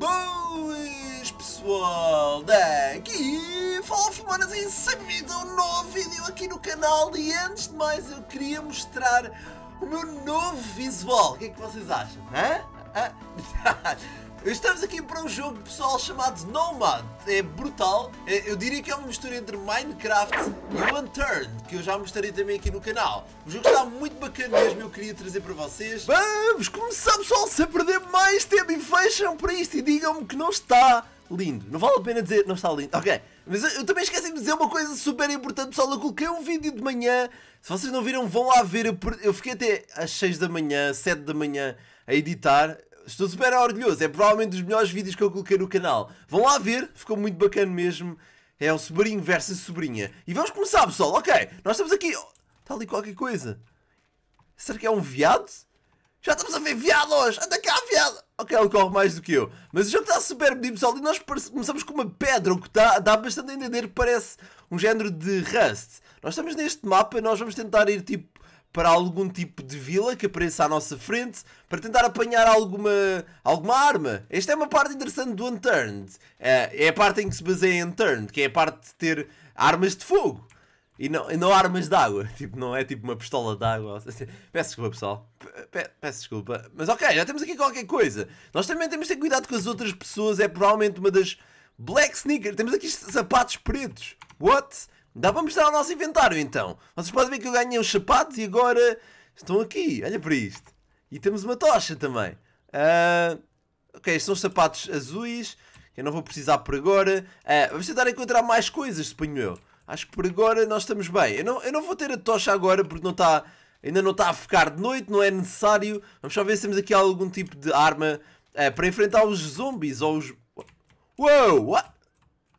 Boas pessoal, daqui fala Filmanas e sabido um novo vídeo aqui no canal e antes de mais eu queria mostrar o meu novo visual, o que é que vocês acham? Hã? Hã? Ah, Estamos aqui para um jogo pessoal chamado Nomad. É brutal. É, eu diria que é uma mistura entre Minecraft e Unturned, que eu já mostrei também aqui no canal. O jogo está muito bacana mesmo, eu queria trazer para vocês. Vamos começar pessoal, sem perder mais tempo e fecham para isto e digam-me que não está lindo. Não vale a pena dizer não está lindo. Ok, mas eu, também esqueci de dizer uma coisa super importante pessoal. Eu coloquei um vídeo de manhã. Se vocês não viram, vão lá ver. Eu, eu fiquei até às 6 da manhã, 7 da manhã a editar estou super orgulhoso. É provavelmente dos melhores vídeos que eu coloquei no canal. Vão lá ver, ficou muito bacana mesmo. É o sobrinho versus sobrinha. E vamos começar, pessoal. Ok, nós estamos aqui. está oh, ali qualquer coisa. Será que é um viado? Já estamos a ver viados, hoje. Anda cá, viado. Ok, ele corre mais do que eu. Mas o jogo está super bonito, pessoal. E nós começamos com uma pedra, o que dá, tá, dá bastante a entender. Parece um género de Rust. Nós estamos neste mapa, nós vamos tentar ir tipo para algum tipo de vila que apareça à nossa frente para tentar apanhar alguma, alguma arma. Esta é uma parte interessante do Unturned. É, é a parte em que se baseia em Unturned, que é a parte de ter armas de fogo. E não, e não armas de água. Tipo, não é tipo uma pistola de água. Peço desculpa, pessoal. peço desculpa. Mas ok, já temos aqui qualquer coisa. Nós também temos que ter cuidado com as outras pessoas. É provavelmente uma das... Black sneakers. Temos aqui sapatos pretos. What? Dá para mostrar o nosso inventário então. Vocês podem ver que eu ganhei uns sapatos e agora estão aqui. Olha para isto. E temos uma tocha também. Uh, ok, estes são os sapatos azuis. Que eu não vou precisar por agora. Uh, vamos tentar encontrar mais coisas, suponho eu. Acho que por agora nós estamos bem. Eu não, eu não vou ter a tocha agora porque não está, ainda não está a ficar de noite, não é necessário. Vamos só ver se temos aqui algum tipo de arma uh, para enfrentar os zombies ou os... Uou! What?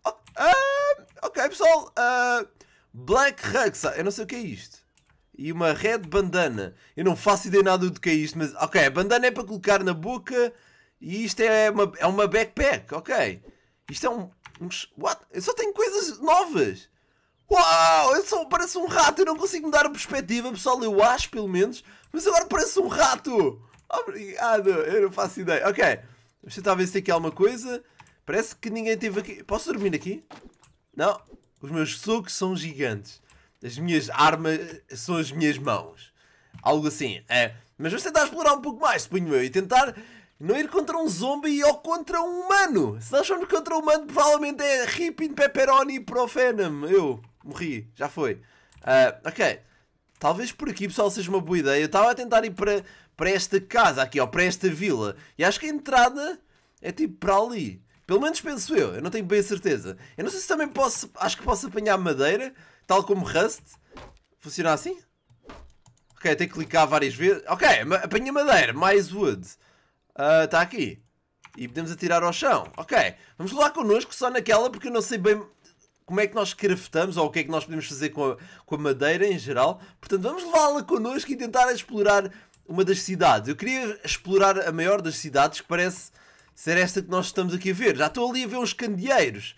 Oh, ah! Ok, pessoal. Uh, Black Ruxa. Eu não sei o que é isto. E uma red bandana. Eu não faço ideia nada do que é isto, mas... Ok, a bandana é para colocar na boca. E isto é uma, é uma backpack. Ok. Isto é um... what? Eu só tenho coisas novas. Uau! Eu só parece um rato. Eu não consigo mudar a perspectiva, pessoal. Eu acho, pelo menos. Mas agora parece um rato. Obrigado. Eu não faço ideia. Ok. Deixa eu tentar ver se tem aqui alguma coisa. Parece que ninguém teve aqui. Posso dormir aqui? Não, os meus socos são gigantes. As minhas armas são as minhas mãos. Algo assim. É. Mas vamos tentar explorar um pouco mais, suponho eu, e tentar não ir contra um zombie ou contra um humano. Se nós formos contra um humano, provavelmente é Ripping Pepperoni Profenum. Eu morri, já foi. Uh, ok. Talvez por aqui, pessoal, seja uma boa ideia. Eu estava a tentar ir para, para esta casa aqui, ou para esta vila. E acho que a entrada é tipo para ali. Pelo menos penso eu, eu não tenho bem a certeza. Eu não sei se também posso, acho que posso apanhar madeira, tal como Rust. Funciona assim? Ok, tem que clicar várias vezes. Ok, apanha madeira, mais wood. Está ah, uh, aqui. E podemos atirar ao chão. Ok, vamos lá connosco só naquela porque eu não sei bem como é que nós craftamos ou o que é que nós podemos fazer com a, com a madeira em geral. Portanto, vamos levá-la connosco e tentar explorar uma das cidades. Eu queria explorar a maior das cidades que parece ser esta que nós estamos aqui a ver. Já estou ali a ver uns candeeiros.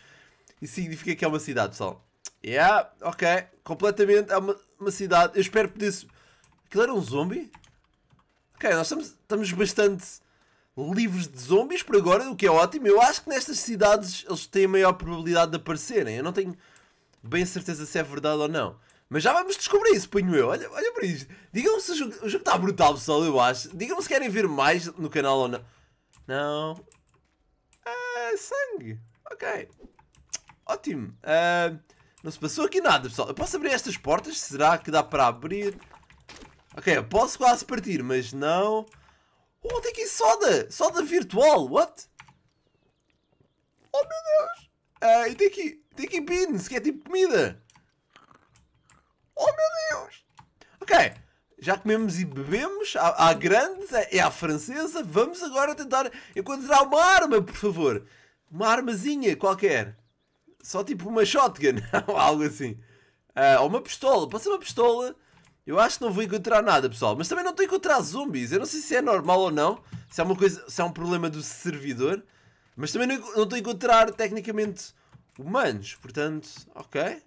Isso significa que é uma cidade, pessoal. Yeah, ok. Completamente é uma, uma cidade. Eu espero poder... Aquilo era um zombie? Ok, nós estamos, estamos bastante livres de zombies por agora, o que é ótimo. Eu acho que nestas cidades eles têm a maior probabilidade de aparecerem. Eu não tenho bem certeza se é verdade ou não. Mas já vamos descobrir isso, ponho eu. Olha, olha para isto. digam se o jogo, o jogo está brutal, pessoal, eu acho. Digam-me se querem ver mais no canal ou não. Não. Ah, sangue. Ok. Ótimo. Uh, não se passou aqui nada, pessoal. Eu posso abrir estas portas? Será que dá para abrir? Ok, eu posso quase partir, mas não... Oh, tem aqui soda! Soda virtual, what? Oh, meu Deus! Uh, e tem aqui, tem aqui beans, que é tipo comida. Oh, meu Deus! Ok, já comemos e bebemos, à, à grande, é, é à francesa, vamos agora tentar encontrar uma arma, por favor. Uma armazinha qualquer. Só tipo uma shotgun, ou algo assim. Uh, ou uma pistola, pode ser uma pistola. Eu acho que não vou encontrar nada, pessoal. Mas também não estou a encontrar zumbis. Eu não sei se é normal ou não. Se é uma coisa, se é um problema do servidor. Mas também não, não estou a encontrar, tecnicamente, humanos. Portanto, ok.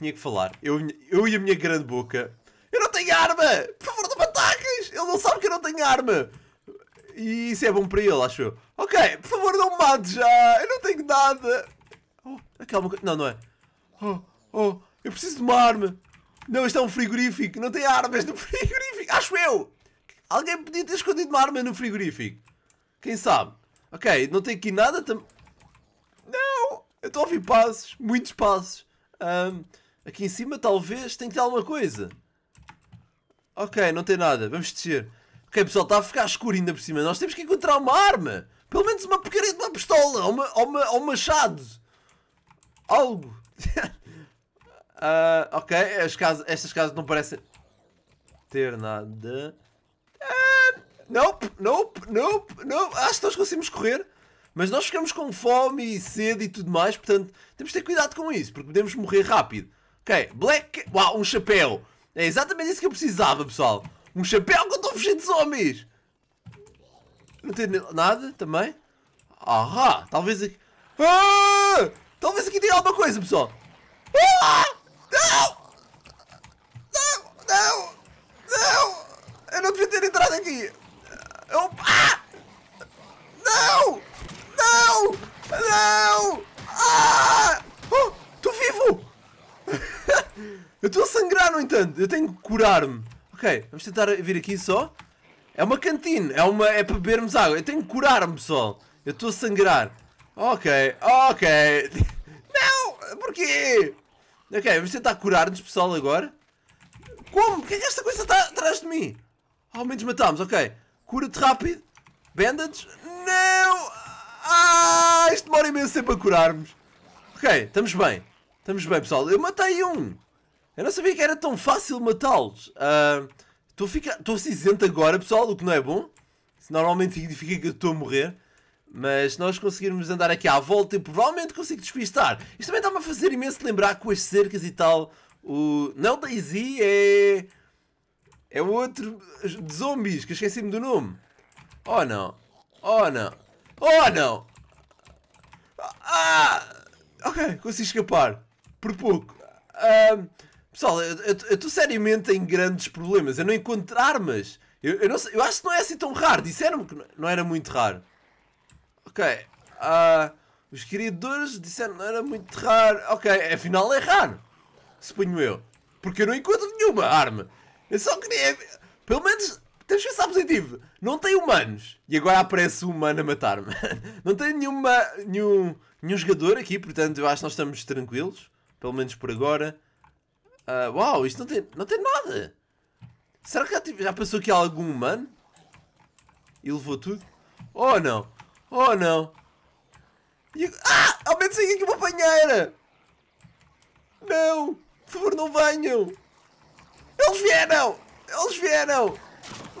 tinha que falar. Eu, eu e a minha grande boca. Eu não tenho arma! Por favor, não me ataques! Ele não sabe que eu não tenho arma! E isso é bom para ele, acho eu. Ok, por favor, não me mate já! Eu não tenho nada! Oh, aquela Não, não é. Oh, oh, eu preciso de uma arma! Não, isto é um frigorífico! Não tem armas é no frigorífico! Acho eu! Alguém podia ter escondido uma arma no frigorífico. Quem sabe? Ok, não tem aqui nada também. Não! Eu estou a ouvir passos, muitos passos. Um, Aqui em cima talvez tem que ter alguma coisa. Ok, não tem nada. Vamos descer. Ok, pessoal, está a ficar escuro ainda por cima. Nós temos que encontrar uma arma. Pelo menos uma porcaria de uma pistola. Ou, uma, ou, uma, ou um machado. Algo. uh, ok, casas, estas casas não parecem ter nada. Uh, nope, nope, nope, nope. Acho que nós conseguimos correr. Mas nós ficamos com fome e sede e tudo mais. Portanto, temos que ter cuidado com isso. Porque podemos morrer rápido. Ok, black... Uau, um chapéu. É exatamente isso que eu precisava, pessoal. Um chapéu que eu estou vestido de zombies. Não tem nada também? Ahá, talvez aqui... Ah! Talvez aqui tenha alguma coisa, pessoal. Ah! Não! Não! Não! Não! Eu não devia ter entrado aqui. Eu... Ah! Portanto, eu tenho que curar-me. Ok, vamos tentar vir aqui só. É uma cantina, é, uma, é para bebermos água. Eu tenho que curar-me, pessoal. Eu estou a sangrar. Ok, ok. Não! Porquê? Ok, vamos tentar curar-nos, pessoal, agora. Como? que é que esta coisa está atrás de mim? Ao menos matámos, ok. Cura-te rápido. Bandage? Não! Ah, isto demora imenso tempo a curarmos. Ok, estamos bem. Estamos bem, pessoal. Eu matei um. Eu não sabia que era tão fácil matá-los. Estou ah, uh, ficar... cinzento agora, pessoal, o que não é bom. normalmente significa que eu estou a morrer. Mas se nós conseguirmos andar aqui à volta, eu provavelmente consigo despistar. Isto também está-me a fazer imenso lembrar com as cercas e tal. O... Não Daisy é... É outro de zombies, que eu esqueci-me do nome. Oh não. Oh não. Oh não! Ah! Ok, consegui escapar. Por pouco. Ah... Pessoal, eu estou seriamente em grandes problemas. Eu não encontro armas. Eu, eu, não sei, eu acho que não é assim tão raro. Disseram-me que não era muito raro. Ok. Uh, os criadores disseram que não era muito raro. Ok, afinal é raro. Suponho eu. Porque eu não encontro nenhuma arma. Eu só queria. Pelo menos temos que pensar positivo. Não tem humanos. E agora aparece um humano a matar-me. Não tem nenhuma, nenhum, nenhum jogador aqui, portanto eu acho que nós estamos tranquilos. Pelo menos por agora. Uh, uau, isto não tem, não tem nada. Será que já, tive, já passou aqui algum humano? E levou tudo? Oh não! Oh não! E... Ah! Ao menos aqui uma banheira! Não! Por favor, não venham! Eles vieram! Eles vieram!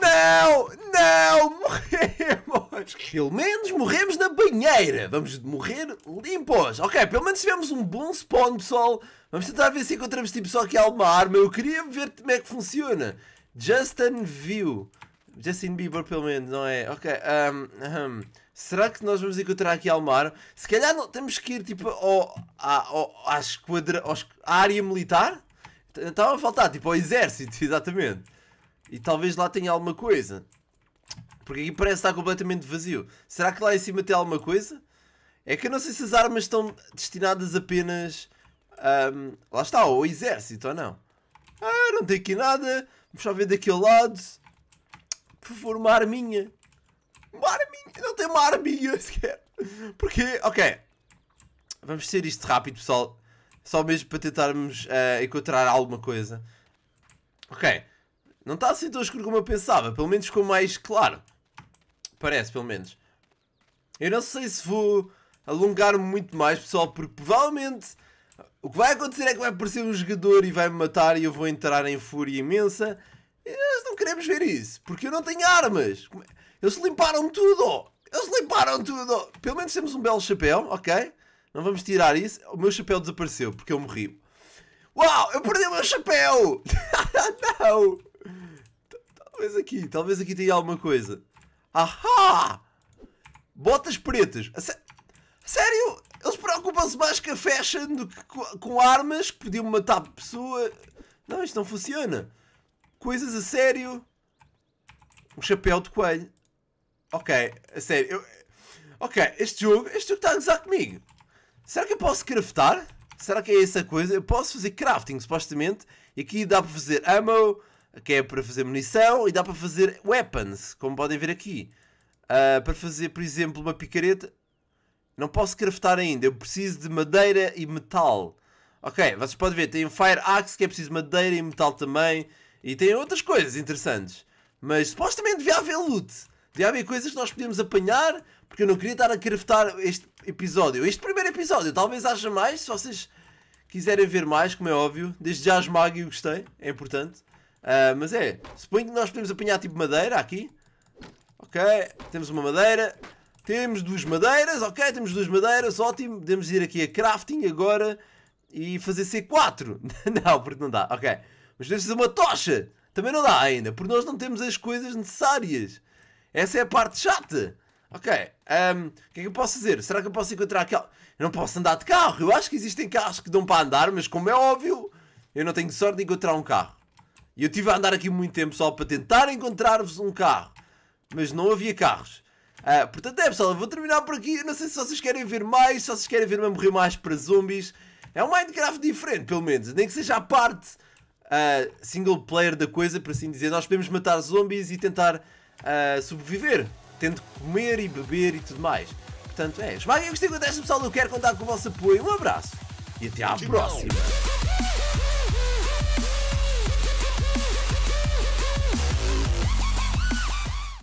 Não! Não! Morremos! Pelo menos morremos na banheira. Vamos morrer limpos. Ok, pelo menos tivemos um bom spawn, pessoal. Vamos tentar ver se encontramos tipo só aqui alguma arma. Eu queria ver como é que funciona. Justin View. Justin Bieber, pelo menos, não é? Ok, um, um. será que nós vamos encontrar aqui arma? Se calhar não, temos que ir tipo ao, ao, à, esquadra, à área militar? Estava a faltar, tipo ao exército, exatamente. E talvez lá tenha alguma coisa. Porque aqui parece estar completamente vazio. Será que lá em cima tem alguma coisa? É que eu não sei se as armas estão destinadas apenas. Um, lá está, o exército ou não. Ah, não tem aqui nada. Vamos só ver daquele lado. Por favor, uma arminha. Uma arminha. Não tem uma arminha sequer. Porque, ok. Vamos ser isto rápido, pessoal. Só mesmo para tentarmos uh, encontrar alguma coisa. Ok. Não está assim tão escuro como eu pensava. Pelo menos ficou mais claro. Parece, pelo menos. Eu não sei se vou alongar-me muito mais, pessoal, porque provavelmente o que vai acontecer é que vai aparecer um jogador e vai-me matar e eu vou entrar em fúria imensa. E nós não queremos ver isso, porque eu não tenho armas. É? Eles limparam tudo! Eles limparam tudo! Pelo menos temos um belo chapéu, ok? Não vamos tirar isso. O meu chapéu desapareceu porque eu morri. Uau! Eu perdi o meu chapéu! não! Talvez aqui, talvez aqui tenha alguma coisa. Ahá! Botas pretas. A sé... Sério? Eles preocupam-se mais com a fashion do que com armas que podiam matar a pessoa. Não, isto não funciona. Coisas a sério. Um chapéu de coelho. Ok, a sério. Eu... Ok, este jogo, este jogo está a gozar comigo. Será que eu posso craftar? Será que é essa coisa? Eu posso fazer crafting, supostamente. E aqui dá para fazer ammo, que é para fazer munição e dá para fazer weapons, como podem ver aqui. Uh, para fazer, por exemplo, uma picareta. Não posso craftar ainda, eu preciso de madeira e metal. Ok, vocês podem ver, tem um Fire Axe que é preciso madeira e metal também. E tem outras coisas interessantes. Mas supostamente devia haver loot. Devia haver coisas que nós podíamos apanhar, porque eu não queria estar a craftar este episódio. Este primeiro episódio, talvez haja mais, se vocês quiserem ver mais, como é óbvio. Desde já esmago e gostei, é importante. Uh, mas é, suponho que nós podemos apanhar tipo madeira aqui. Ok, temos uma madeira. Temos duas madeiras, ok, temos duas madeiras, ótimo. Podemos ir aqui a crafting agora e fazer C4. não, porque não dá, ok. Mas podemos fazer uma tocha. Também não dá ainda, porque nós não temos as coisas necessárias. Essa é a parte chata. Ok, um, o que é que eu posso fazer? Será que eu posso encontrar aquela... Eu não posso andar de carro. Eu acho que existem carros que dão para andar, mas como é óbvio, eu não tenho sorte de encontrar um carro. E eu tive a andar aqui muito tempo só para tentar encontrar-vos um carro. Mas não havia carros. Uh, portanto, é pessoal, eu vou terminar por aqui. Eu não sei se vocês querem ver mais, se vocês querem ver-me morrer mais para zombies. É um Minecraft diferente, pelo menos. Nem que seja a parte uh, single player da coisa, por assim dizer. Nós podemos matar zombies e tentar uh, sobreviver, tendo comer e beber e tudo mais. Portanto, é. o que gostei desta pessoal. Eu quero contar com o vosso apoio. Um abraço e até à próxima.